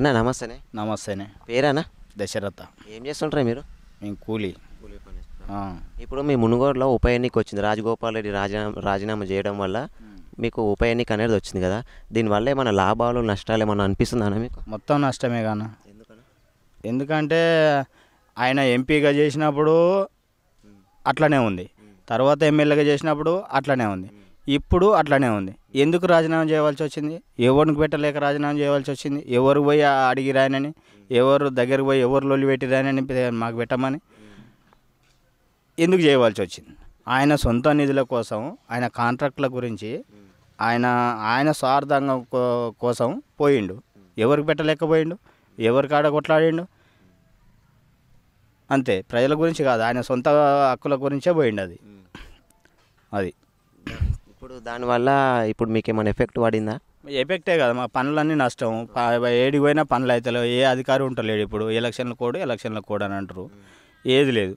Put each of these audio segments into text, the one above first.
అన్న నమస్తేనే నమస్తేనే పేరేనా దశరథ ఏం చేస్తుంటారా మీరు మేము కూలీ ఇప్పుడు మీ మునుగోడలో ఉప ఎన్నిక వచ్చింది రాజగోపాల్ రెడ్డి రాజీనామా రాజీనామా చేయడం వల్ల మీకు ఉప ఎన్నిక అనేది వచ్చింది కదా దీనివల్ల ఏమైనా లాభాలు నష్టాలు ఏమైనా అనిపిస్తుందా మీకు మొత్తం నష్టమే కాన ఎందుకంటే ఆయన ఎంపీగా చేసినప్పుడు అట్లనే ఉంది తర్వాత ఎమ్మెల్యేగా చేసినప్పుడు అట్లనే ఉంది ఇప్పుడు అట్లనే ఉంది ఎందుకు రాజీనామా చేయవలసి వచ్చింది ఎవరికి పెట్టలేక రాజీనామా చేయవలసి వచ్చింది ఎవరు పోయి అడిగి రాయనని ఎవరు దగ్గరకు పోయి ఎవరు లొల్లి పెట్టి రాయనని మాకు పెట్టమని ఎందుకు చేయవలసి వచ్చింది ఆయన సొంత నిధుల కోసం ఆయన కాంట్రాక్టుల గురించి ఆయన ఆయన స్వార్థంగా కోసం పోయిండు ఎవరికి పెట్టలేకపోయిండు ఎవరి కాడ కొట్లాడిండు అంతే ప్రజల గురించి కాదు ఆయన సొంత హక్కుల గురించే పోయిండు అది అది ఇప్పుడు దానివల్ల ఇప్పుడు మీకు ఏమైనా ఎఫెక్ట్ పడిందా ఎఫెక్టే కదా మా పనులన్నీ నష్టం ఏడికి పోయినా పనులు అవుతలేవు ఏ అధికారి ఉంటలేడు ఇప్పుడు ఎలక్షన్లు కోడు ఎలక్షన్లు కోడు అని అంటారు ఏది లేదు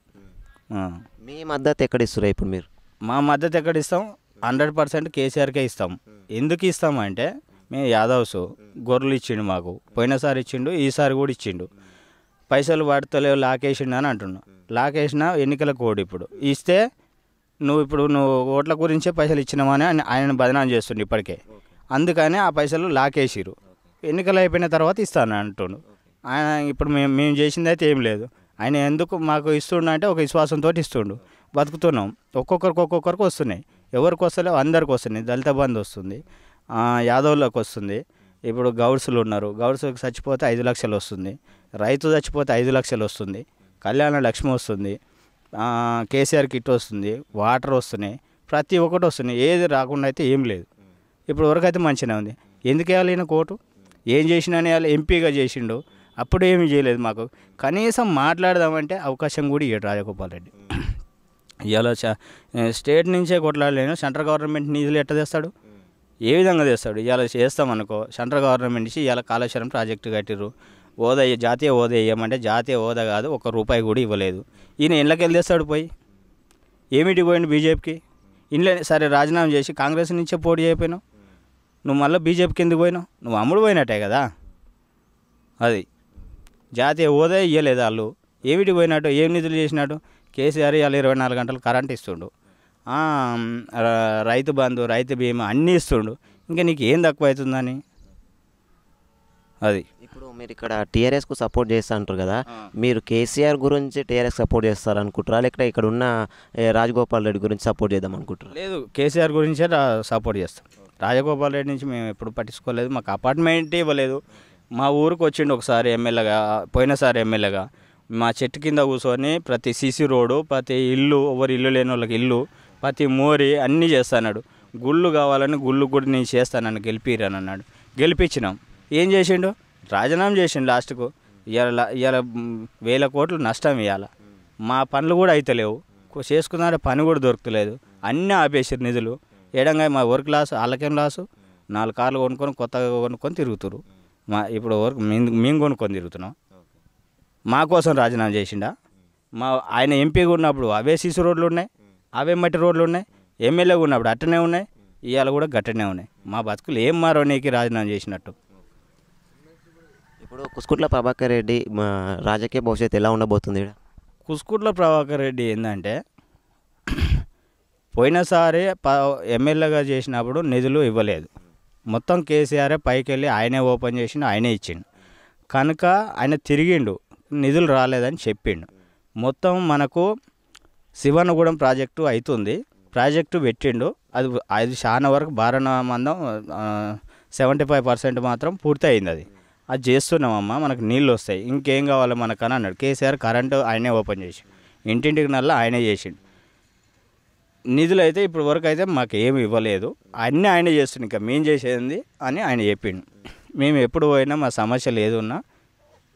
మీ మద్దతు ఎక్కడ ఇస్తారు ఇప్పుడు మీరు మా మద్దతు ఎక్కడ ఇస్తాం హండ్రెడ్ పర్సెంట్ కేసీఆర్కే ఇస్తాం ఎందుకు ఇస్తామంటే మేము యాదవ్స్ గొర్రెలు ఇచ్చిండు మాకు పోయినసారి ఇచ్చిండు ఈసారి కూడా ఇచ్చిండు పైసలు పడతలేవు లాకేసిండు అని అంటున్నాం లాకేసిన ఎన్నికల కోడ్ ఇప్పుడు ఇస్తే నువ్వు ఇప్పుడు నువ్వు ఓట్ల గురించే పైసలు ఇచ్చినామని ఆయన బదనాం చేస్తుండే ఇప్పటికే అందుకని ఆ పైసలు లాకేసిరు ఎన్నికలు అయిపోయిన తర్వాత ఇస్తాను అంటుండు ఆయన ఇప్పుడు మేము మేము చేసింది అయితే ఏం లేదు ఆయన ఎందుకు మాకు ఇస్తుండు అంటే ఒక విశ్వాసంతో ఇస్తుండు బతుకుతున్నాం ఒక్కొక్కరికి ఒక్కొక్కరికి వస్తున్నాయి ఎవరికి వస్తలేవు అందరికి వస్తున్నాయి దళిత బంధు వస్తుంది యాదవులకు వస్తుంది ఇప్పుడు గౌడ్సులు ఉన్నారు గౌడ్స్ చచ్చిపోతే ఐదు లక్షలు వస్తుంది రైతు చచ్చిపోతే ఐదు లక్షలు వస్తుంది కళ్యాణ లక్ష్మి వస్తుంది కేసీఆర్ కిట్ వస్తుంది వాటర్ వస్తున్నాయి ప్రతి ఒక్కటి వస్తున్నాయి ఏది రాకుండా అయితే ఏం లేదు ఇప్పుడు వరకు అయితే మంచిగా ఉంది ఎందుకు వేయాలి కోటు ఏం చేసినా వాళ్ళు ఎంపీగా చేసిండు అప్పుడు ఏమీ చేయలేదు మాకు కనీసం మాట్లాడదామంటే అవకాశం కూడా ఇవ్వడు రాజగోపాల్ రెడ్డి ఇవాళ స్టేట్ నుంచే కొట్లాడలేను సెంట్రల్ గవర్నమెంట్ నిధులు ఎట్ట తెస్తాడు ఏ విధంగా తెస్తాడు ఇవాళ చేస్తామనుకో సెంట్రల్ గవర్నమెంట్ నుంచి ఇవాళ కాళేశ్వరం ప్రాజెక్టు కట్టిర్రు హోదా జాతీయ హోదా ఇవ్వమంటే జాతీయ హోదా కాదు ఒక రూపాయి కూడా ఇవ్వలేదు ఈయన ఇళ్ళకి వెళ్ళేస్తాడు పోయి ఏమిటి పోయింది బీజేపీకి ఇంట్లో సరే రాజీనామా చేసి కాంగ్రెస్ నుంచే పోటీ అయిపోయినావు నువ్వు మళ్ళీ బీజేపీకి ఎందుకు పోయినావు నువ్వు అమ్ముడు పోయినట్టే కదా అది జాతీయ హోదా ఇవ్వలేదు వాళ్ళు ఏమిటి పోయినట్టు ఏం నిధులు చేసినట్టు కేసీఆర్ వాళ్ళు ఇరవై నాలుగు గంటలు కరెంట్ ఇస్తుండు రైతు బంధు రైతు బీమా అన్నీ ఇస్తుండు ఇంకా నీకు ఏం తక్కువ అవుతుందని అది మీరు ఇక్కడ టీఆర్ఎస్ కు సపోర్ట్ చేస్తా అంటారు కదా మీరు కేసీఆర్ గురించి టీఆర్ఎస్ సపోర్ట్ చేస్తారు అనుకుంటారా లేకపోతే ఇక్కడ ఉన్న రాజగోపాల్ రెడ్డి గురించి సపోర్ట్ చేద్దాం అనుకుంటారు లేదు కేసీఆర్ గురించే సపోర్ట్ చేస్తాం రాజగోపాల్ రెడ్డి నుంచి మేము ఎప్పుడు పట్టించుకోలేదు మాకు అపార్ట్మెంట్ ఇవ్వలేదు మా ఊరికి వచ్చిండు ఒకసారి ఎమ్మెల్యేగా పోయినసారి ఎమ్మెల్యేగా మా చెట్టు కింద కూర్చొని ప్రతి సీసీ రోడ్డు ప్రతి ఇల్లు ఎవరు ఇల్లు లేని వాళ్ళకి ఇల్లు ప్రతి మోరి అన్నీ చేస్తాడు గుళ్ళు కావాలని గుళ్ళు కూడా నేను చేస్తానని గెలిపిరని అన్నాడు గెలిపించినాం ఏం చేసిండు రాజీనామా చేసిండు లాస్ట్కు ఇవాళ ఇవాళ వేల కోట్లు నష్టం ఇవ్వాలి మా పనులు కూడా లేవు చేసుకున్న పని కూడా దొరుకుతలేదు అన్నీ ఆపేసారు నిధులు ఏడంగా మా వర్క్ లాస్ వాళ్ళకేం లాసు నాలుగు కార్లు కొనుక్కొని కొత్తగా కొనుక్కొని తిరుగుతురు మా ఇప్పుడు వర్క్ మేము కొనుక్కొని తిరుగుతున్నాం మా కోసం రాజీనామా చేసిండా మా ఆయన ఎంపీగా ఉన్నప్పుడు అవే సీసు రోడ్లు ఉన్నాయి అవే మట్టి రోడ్లు ఉన్నాయి ఎమ్మెల్యేగా ఉన్నప్పుడు అట్టనే ఉన్నాయి ఇవాళ కూడా గట్టనే ఉన్నాయి మా బతుకులు ఏం మారో నీకు రాజీనామా చేసినట్టు ఇప్పుడు కుస్కుట్ల ప్రభాకర్ రెడ్డి రాజకీయ భవిష్యత్తు ఎలా ఉండబోతుంది కుస్కుట్ల ప్రభాకర్ రెడ్డి ఏంటంటే పోయినసారి ప ఎమ్మెల్యేగా చేసినప్పుడు నిధులు ఇవ్వలేదు మొత్తం కేసీఆర్ పైకి వెళ్ళి ఆయనే ఓపెన్ చేసిండు ఆయనే ఇచ్చిండు కనుక ఆయన తిరిగిండు నిధులు రాలేదని చెప్పిండు మొత్తం మనకు శివనగూడెం ప్రాజెక్టు అవుతుంది ప్రాజెక్టు పెట్టిండు అది అది చాలా వరకు భారణ మందం సెవెంటీ ఫైవ్ పర్సెంట్ మాత్రం పూర్తి అయింది అది అది చేస్తున్నామమ్మా మనకు నీళ్ళు వస్తాయి ఇంకేం కావాలి మనకని అన్నాడు కేసీఆర్ కరెంటు ఆయనే ఓపెన్ చేసి ఇంటింటికి నల్లా ఆయనే చేసిండు నిధులు అయితే ఇప్పుడు వరకు అయితే మాకు ఏమి ఇవ్వలేదు అన్నీ ఆయన చేస్తుంది ఇంకా మేము చేసేది అని ఆయన చెప్పిండు మేము ఎప్పుడు పోయినా మా సమస్యలు ఏదున్నా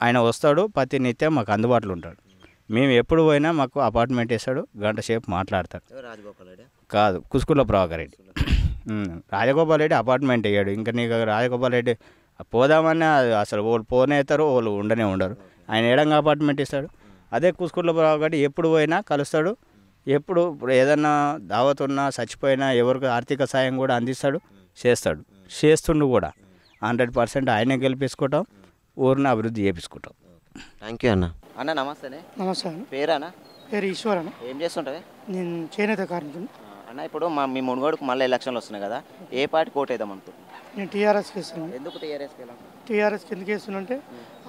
ఆయన వస్తాడు ప్రతి నిత్యం మాకు అందుబాటులో ఉంటాడు మేము ఎప్పుడు పోయినా మాకు అపార్ట్మెంట్ ఇస్తాడు గంట సేపు మాట్లాడతాడు కాదు కుసుకుల ప్రభాకర్ రెడ్డి రాజగోపాల్ రెడ్డి అపార్ట్మెంట్ అయ్యాడు ఇంకా నీకు రాజగోపాల్ రెడ్డి పోదామన్నా అసలు వాళ్ళు పోనేస్తారు వాళ్ళు ఉండనే ఉండరు ఆయన ఏడంగా అపార్ట్మెంట్ ఇస్తాడు అదే కూసుకుట్ల కాబట్టి ఎప్పుడు పోయినా కలుస్తాడు ఎప్పుడు ఏదన్నా దావత్ ఉన్నా చచ్చిపోయినా ఎవరికి ఆర్థిక సాయం కూడా అందిస్తాడు చేస్తాడు చేస్తుండు కూడా హండ్రెడ్ పర్సెంట్ ఆయనే గెలిపించుకుంటాం ఊరిని అభివృద్ధి చేపించుకుంటాం థ్యాంక్ యూ అన్న అన్న నమస్తే నమస్తే పేరు అన్న పేరు ఈశ్వర్ అన్న ఏం చేస్తుంటావే నేను చేనేత కార్మికుడు అన్న ఇప్పుడు మా మీ మునుగోడుకు మళ్ళీ ఎలక్షన్లు వస్తున్నాయి కదా ఏ పార్టీ అవుతాం అనుకుంటున్నాను నేను టీఆర్ఎస్కి ఇస్తున్నాను ఎందుకు టీఆర్ఎస్కి టీఆర్ఎస్కి ఎందుకు అంటే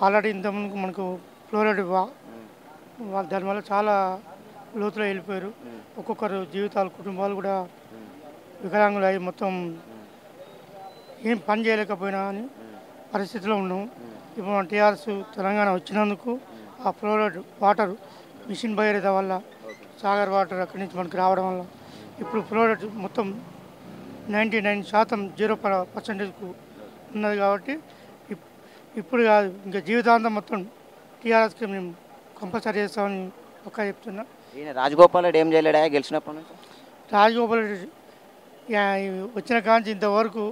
ఆల్రెడీ ఇంతకుముందు మనకు ఫ్లోరైడ్ దానివల్ల చాలా లోతులో వెళ్ళిపోయారు ఒక్కొక్కరు జీవితాలు కుటుంబాలు కూడా వికలాంగులు అయి మొత్తం ఏం పని చేయలేకపోయినా అని పరిస్థితిలో ఉన్నాం ఇప్పుడు మన టీఆర్ఎస్ తెలంగాణ వచ్చినందుకు ఆ ఫ్లోరైడ్ వాటర్ మిషన్ బయట వల్ల సాగర్ వాటర్ అక్కడి నుంచి మనకు రావడం వల్ల ఇప్పుడు ఫ్లోరైడ్ మొత్తం నైంటీ నైన్ శాతం జీరో పర్సెంటేజ్కు ఉన్నది కాబట్టి ఇప్పుడు కాదు ఇంకా జీవితాంతం మొత్తం టీఆర్ఎస్కి మేము కంపల్సరీ చేస్తామని ఒక్క చెప్తున్నా రాజగోపాల్ రెడ్డి ఏం చేయలేడా గెలిచినప్పటి నుంచి రాజగోపాల్ రెడ్డి వచ్చిన కాంచి ఇంతవరకు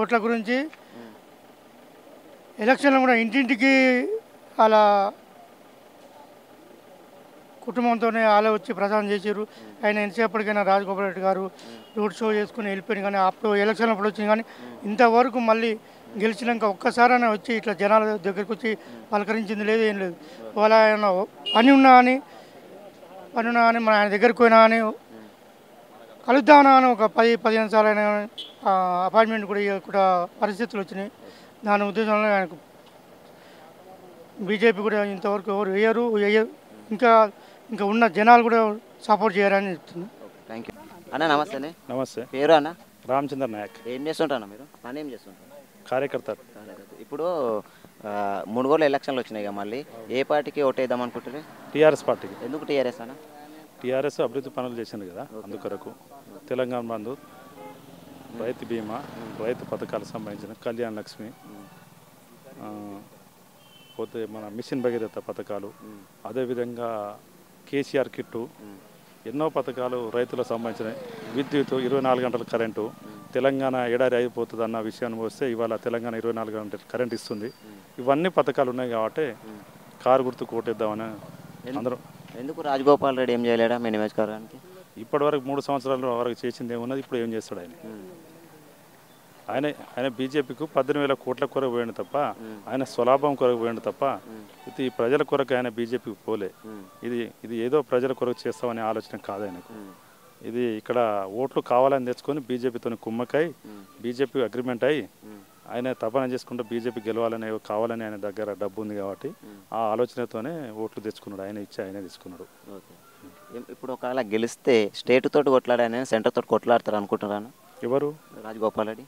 ఓట్ల గురించి ఎలక్షన్లో కూడా ఇంటింటికి అలా కుటుంబంతోనే ఆలో వచ్చి ప్రచారం చేశారు ఆయన ఎంతసేపటికైనా రాజగోపాల్ రెడ్డి గారు రోడ్ షో చేసుకుని వెళ్ళిపోయిన కానీ అప్పుడు ఎలక్షన్ అప్పుడు వచ్చింది కానీ ఇంతవరకు మళ్ళీ గెలిచినాక ఒక్కసారైనా వచ్చి ఇట్లా జనాల దగ్గరికి వచ్చి పలకరించింది లేదు ఏం లేదు వాళ్ళ ఆయన పని ఉన్నా అని పని ఉన్నా అని మన ఆయన దగ్గరికి పోయినా అని కలుద్దామన్నా అని ఒక పది పదిహేను సార్లు అయినా అపాయింట్మెంట్ కూడా కూడా పరిస్థితులు వచ్చినాయి దాని ఉద్దేశంలో ఆయనకు బీజేపీ కూడా ఇంతవరకు ఎవరు వేయరు ఇంకా ఇంకా ఉన్న జనాలు కూడా సపోర్ట్ చేయరని చెప్తున్నాను అన్న నమస్తే నమస్తే పేరు అన్న రామచంద్ర నాయక్ ఏం చేస్తుంటారు మీరు పని ఏం చేస్తుంటారు కార్యకర్త ఇప్పుడు మునుగోలు ఎలక్షన్లు వచ్చినాయి కదా మళ్ళీ ఏ పార్టీకి ఓటేద్దాం అనుకుంటారు టీఆర్ఎస్ పార్టీకి ఎందుకు టీఆర్ఎస్ అన్న టీఆర్ఎస్ అభివృద్ధి పనులు చేసింది కదా అందుకొరకు తెలంగాణ బంధు రైతు బీమా రైతు పథకాలకు సంబంధించిన కళ్యాణ్ లక్ష్మి పోతే మన మిషన్ భగీరథ పథకాలు అదేవిధంగా కేసీఆర్ కిట్టు ఎన్నో పథకాలు రైతులకు సంబంధించినవి విద్యుత్ ఇరవై నాలుగు గంటల కరెంటు తెలంగాణ ఏడాది అయిపోతుంది అన్న విషయాన్ని వస్తే ఇవాళ తెలంగాణ ఇరవై నాలుగు గంటల కరెంట్ ఇస్తుంది ఇవన్నీ పథకాలు ఉన్నాయి కాబట్టి కారు గుర్తు కోటేద్దామని అందరూ ఎందుకు రాజగోపాల్ రెడ్డి ఏం చేయలేడా మీ నియోజకవర్గానికి ఇప్పటివరకు మూడు సంవత్సరాల వరకు చేసింది ఏమున్నది ఇప్పుడు ఏం చేస్తాడు ఆయన ఆయన ఆయన బీజేపీకు పద్దెనిమిది వేల కోట్ల కొరకు పోయిండు తప్ప ఆయన స్వలాభం కొరకు పోయిండు తప్ప ఇది ప్రజల కొరకు ఆయన బీజేపీకి పోలే ఇది ఇది ఏదో ప్రజల కొరకు చేస్తామనే ఆలోచన కాదు ఆయనకు ఇది ఇక్కడ ఓట్లు కావాలని తెచ్చుకొని బీజేపీతో కుమ్మకై బీజేపీ అగ్రిమెంట్ అయ్యి ఆయన తపన చేసుకుంటే బీజేపీ గెలవాలని కావాలని ఆయన దగ్గర డబ్బు ఉంది కాబట్టి ఆ ఆలోచనతోనే ఓట్లు తెచ్చుకున్నాడు ఆయన ఇచ్చి ఆయన తీసుకున్నాడు ఇప్పుడు ఒకవేళ గెలిస్తే స్టేట్ తోటి కొట్లాడానే సెంటర్ తోటి కొట్లాడతారు అనుకుంటున్నాను ఎవరు రాజగోపాల్ రెడ్డి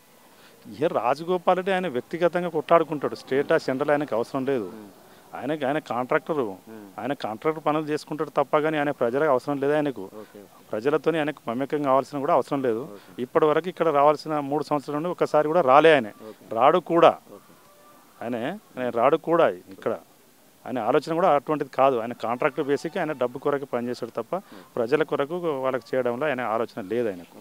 ఏ రాజగోపాల్ రెడ్డి ఆయన వ్యక్తిగతంగా కొట్లాడుకుంటాడు స్టేటా సెంట్రల్ ఆయనకు అవసరం లేదు ఆయనకి ఆయన కాంట్రాక్టరు ఆయన కాంట్రాక్టర్ పనులు చేసుకుంటాడు తప్ప కానీ ఆయన ప్రజలకు అవసరం లేదు ఆయనకు ప్రజలతోనే ఆయనకు మమేకం కావాల్సిన కూడా అవసరం లేదు ఇప్పటి వరకు ఇక్కడ రావాల్సిన మూడు సంవత్సరాల నుండి ఒకసారి కూడా రాలే ఆయన రాడు కూడా ఆయన ఆయన రాడు కూడా ఇక్కడ ఆయన ఆలోచన కూడా అటువంటిది కాదు ఆయన కాంట్రాక్ట్ బేసిక్ ఆయన డబ్బు కొరకు పనిచేశాడు తప్ప ప్రజల కొరకు వాళ్ళకి చేయడంలో ఆయన ఆలోచన లేదు ఆయనకు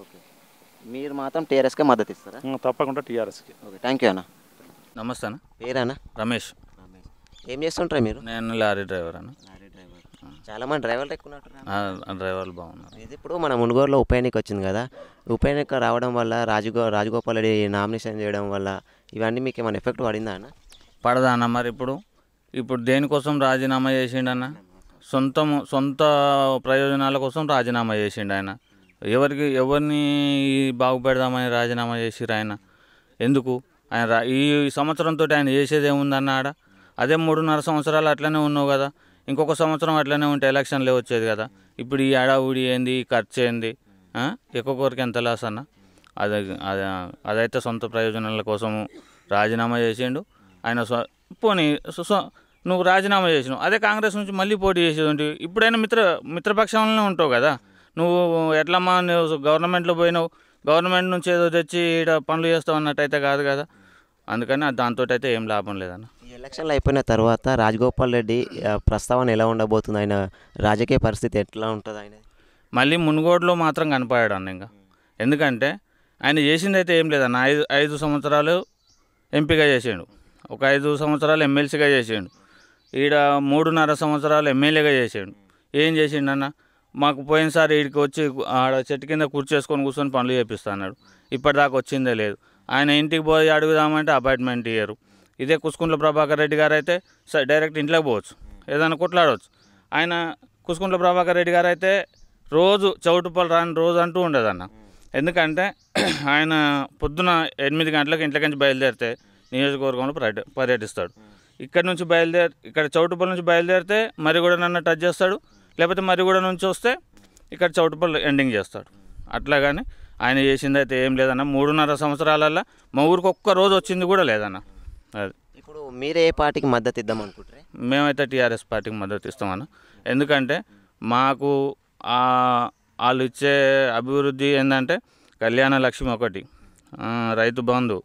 మీరు మాత్రం టీఆర్ఎస్కే మద్దతు ఇస్తారా తప్పకుండా కి ఓకే థ్యాంక్ యూ అన్న నమస్తే అన్న పేరేనా రమేష్ రమేష్ ఏం చేస్తుంటారా మీరు నేను లారీ డ్రైవర్ అన్న లారీ డ్రైవర్ చాలా మంది డ్రైవర్లు ఎక్కువ డ్రైవర్లు బాగున్నారు ఇది ఇప్పుడు మన మునుగోడులో ఉప ఎన్నిక వచ్చింది కదా ఉప ఎన్నిక రావడం వల్ల రాజుగో రాజగోపాల్ రెడ్డి నామినేషన్ చేయడం వల్ల ఇవన్నీ మీకు ఏమైనా ఎఫెక్ట్ పడిందా అన్న పడదా అన్న మరి ఇప్పుడు ఇప్పుడు దేనికోసం రాజీనామా చేసిండు అన్న సొంతం సొంత ప్రయోజనాల కోసం రాజీనామా చేసిండు ఆయన ఎవరికి ఎవరిని బాగుపెడదామని రాజీనామా చేసిరు ఆయన ఎందుకు ఆయన రా ఈ సంవత్సరంతో ఆయన చేసేది ఏముందన్న ఆడ అదే మూడున్నర సంవత్సరాలు అట్లనే ఉన్నావు కదా ఇంకొక సంవత్సరం అట్లనే ఉంటే ఎలక్షన్లే వచ్చేది కదా ఇప్పుడు ఈ అడావుడి ఏంది ఈ ఖర్చు ఏంది ఒక్కొక్కరికి ఎంత లాస్ అన్న అది అదైతే సొంత ప్రయోజనాల కోసము రాజీనామా చేసిండు ఆయన పోనీ నువ్వు రాజీనామా చేసినావు అదే కాంగ్రెస్ నుంచి మళ్ళీ పోటీ చేసేది ఇప్పుడైనా మిత్ర మిత్రపక్షంలోనే ఉంటావు కదా నువ్వు ఎట్లమ్మా నువ్వు గవర్నమెంట్లో పోయినావు గవర్నమెంట్ నుంచి ఏదో తెచ్చి ఇక్కడ పనులు చేస్తావు అన్నట్టయితే కాదు కదా అందుకని దాంతో అయితే ఏం లాభం లేదన్న ఎలక్షన్లు అయిపోయిన తర్వాత రాజగోపాల్ రెడ్డి ప్రస్తావన ఎలా ఉండబోతుంది ఆయన రాజకీయ పరిస్థితి ఎట్లా ఉంటుంది ఆయన మళ్ళీ మునుగోడులో మాత్రం కనపడాడు అన్న ఇంకా ఎందుకంటే ఆయన చేసింది అయితే ఏం లేదన్న ఐదు ఐదు సంవత్సరాలు ఎంపీగా చేసాడు ఒక ఐదు సంవత్సరాలు ఎమ్మెల్సీగా చేసాడు ఈడ మూడున్నర సంవత్సరాలు ఎమ్మెల్యేగా చేసాడు ఏం చేసిండు అన్నా మాకు పోయినసారి వీడికి వచ్చి ఆడ చెట్టు కింద కూర్చేసుకొని కూర్చొని పనులు చేపిస్తాడు ఇప్పటిదాకా వచ్చిందే లేదు ఆయన ఇంటికి పోయి అడుగుదామంటే అపాయింట్మెంట్ ఇయ్యరు ఇదే కుసుకుంట్ల ప్రభాకర్ రెడ్డి గారు అయితే డైరెక్ట్ ఇంట్లోకి పోవచ్చు ఏదైనా కొట్లాడవచ్చు ఆయన కుసుకుంట్ల ప్రభాకర్ రెడ్డి గారు అయితే రోజు పళ్ళు రాని రోజు అంటూ ఉండేదన్న ఎందుకంటే ఆయన పొద్దున ఎనిమిది గంటలకు ఇంట్లోకి నుంచి బయలుదేరితే నియోజకవర్గంలో పర్యటిస్తాడు ఇక్కడ నుంచి బయలుదేరి ఇక్కడ చౌటుపల్లి నుంచి బయలుదేరితే మరి కూడా నన్ను టచ్ చేస్తాడు లేకపోతే మరిగూడ నుంచి వస్తే ఇక్కడ చౌటుపల్లి ఎండింగ్ చేస్తాడు అట్లా కానీ ఆయన చేసింది అయితే ఏం లేదన్న మూడున్నర సంవత్సరాలల్లో మా ఊరికి ఒక్క రోజు వచ్చింది కూడా లేదన్న అది ఇప్పుడు మీరే పార్టీకి మద్దతు ఇద్దాం అనుకుంటారు మేమైతే టీఆర్ఎస్ పార్టీకి మద్దతు ఇస్తామన్న ఎందుకంటే మాకు వాళ్ళు ఇచ్చే అభివృద్ధి ఏంటంటే కళ్యాణ లక్ష్మి ఒకటి రైతు బంధు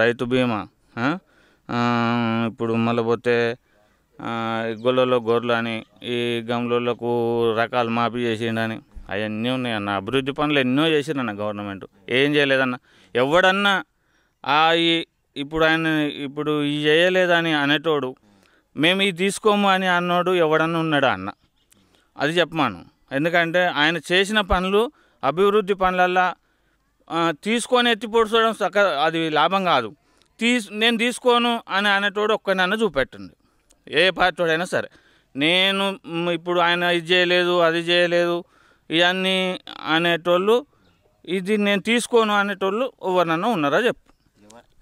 రైతు బీమా ఇప్పుడు మళ్ళీ పోతే గొల్లలో గొర్రెలు అని ఈ గమ్లోళ్ళకు రకాలు మాఫీ చేసిండని అవన్నీ ఉన్నాయన్న అభివృద్ధి పనులు ఎన్నో చేసిండన్న గవర్నమెంట్ ఏం చేయలేదన్న ఎవడన్నా ఆ ఇప్పుడు ఆయన ఇప్పుడు ఇది చేయలేదని అనేటోడు మేము ఇది తీసుకోము అని అన్నోడు ఎవడన్నా ఉన్నాడా అన్న అది చెప్పమాను ఎందుకంటే ఆయన చేసిన పనులు అభివృద్ధి పనులల్లో తీసుకొని ఎత్తి చక్క అది లాభం కాదు తీసు నేను తీసుకోను అని అనేటోడు ఒక్కనన్నా చూపెట్టండి ఏ పార్టీ వాడైనా సరే నేను ఇప్పుడు ఆయన ఇది చేయలేదు అది చేయలేదు ఇవన్నీ అనేటోళ్ళు ఇది నేను తీసుకోను అనేటోళ్ళు ఎవరినన్నా ఉన్నారా చెప్పు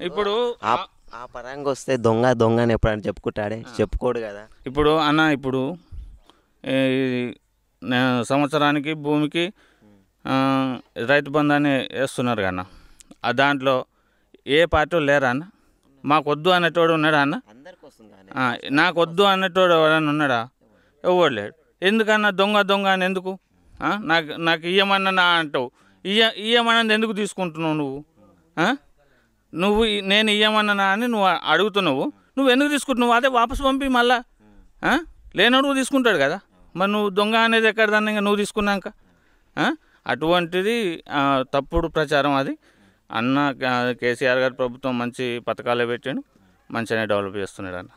ఇప్పుడు ఆ పరంగా వస్తే దొంగ దొంగ అని ఎప్పుడైనా చెప్పుకుంటాడే చెప్పుకోడు కదా ఇప్పుడు అన్న ఇప్పుడు సంవత్సరానికి భూమికి రైతు బంధాన్ని వేస్తున్నారు కన్నా దాంట్లో ఏ పార్టీ లేరా అన్న మాకొద్దు అన్నటోడు ఉన్నాడా అన్న నాకొద్దు అన్నటోడు ఎవరన్నా ఉన్నాడా ఎవడు లేడు ఎందుకన్నా దొంగ దొంగ అని ఎందుకు నాకు నాకు ఇయ్యమన్నా అంటావు ఇయ్య ఇయ్యమన్నది ఎందుకు తీసుకుంటున్నావు నువ్వు నువ్వు నేను ఇయ్యమన్నా అని నువ్వు అడుగుతున్నావు నువ్వు ఎందుకు తీసుకుంటున్నావు అదే వాపసు పంపి మళ్ళా లేనోడు తీసుకుంటాడు కదా మరి నువ్వు దొంగ అనేది ఎక్కడ దాన్ని నువ్వు తీసుకున్నాక అటువంటిది తప్పుడు ప్రచారం అది అన్న కేసీఆర్ గారి ప్రభుత్వం మంచి పథకాలే పెట్టాడు మంచిగానే డెవలప్ చేస్తున్నాడు అన్న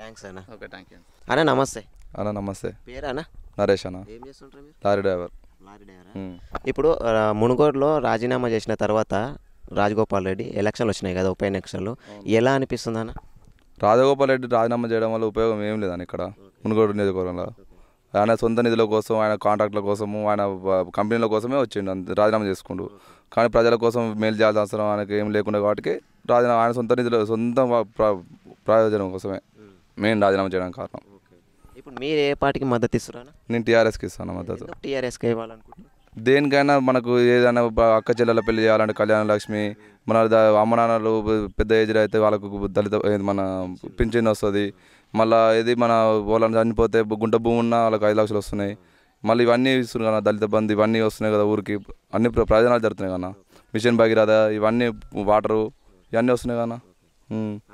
థ్యాంక్స్ అన్న ఓకే థ్యాంక్ యూ అన్న నమస్తే అన్న నమస్తే పేరు అన్న నరేష్ అన్న ఏం చేస్తుంటారు లారీ డ్రైవర్ లారీ డ్రైవర్ ఇప్పుడు మునుగోడులో రాజీనామా చేసిన తర్వాత రాజగోపాల్ రెడ్డి ఎలక్షన్లు వచ్చినాయి కదా ఉప ఎలక్షన్లు ఎలా అనిపిస్తుంది అన్న రాజగోపాల్ రెడ్డి రాజీనామా చేయడం వల్ల ఉపయోగం ఏం లేదని ఇక్కడ మునుగోడు నియోజకవర్గంలో ఆయన సొంత నిధుల కోసం ఆయన కాంట్రాక్టుల కోసము ఆయన కంపెనీల కోసమే వచ్చిండు రాజీనామా చేసుకుండు కానీ ప్రజల కోసం మేలు చేయాల్సిన అవసరం ఆయనకి ఏం లేకుండా కాబట్టి రాజీనామా ఆయన సొంత నిధుల సొంత ప్రయోజనం కోసమే మెయిన్ రాజీనామా చేయడానికి కారణం ఇప్పుడు మీరు ఏ పార్టీకి మద్దతు ఇస్తున్నా నేను టీఆర్ఎస్కి ఇస్తాను మద్దతు టీఆర్ఎస్కి ఇవ్వాలనుకుంటున్నాను దేనికైనా మనకు ఏదైనా అక్క చెల్లెల పెళ్లి చేయాలంటే కళ్యాణ లక్ష్మి మన అమ్మ నాన్నలు పెద్ద ఏజ్లో అయితే వాళ్ళకు దళిత మన పింఛన్ వస్తుంది మళ్ళీ ఏది మన వాళ్ళని చనిపోతే గుంట భూమి ఉన్నా వాళ్ళకి ఐదు లక్షలు వస్తున్నాయి మళ్ళీ ఇవన్నీ ఇస్తున్నాయి కదా దళిత బంధు ఇవన్నీ వస్తున్నాయి కదా ఊరికి అన్ని ప్రయోజనాలు జరుగుతున్నాయి కదా మిషన్ భగీరథ ఇవన్నీ వాటరు ఇవన్నీ వస్తున్నాయి కదా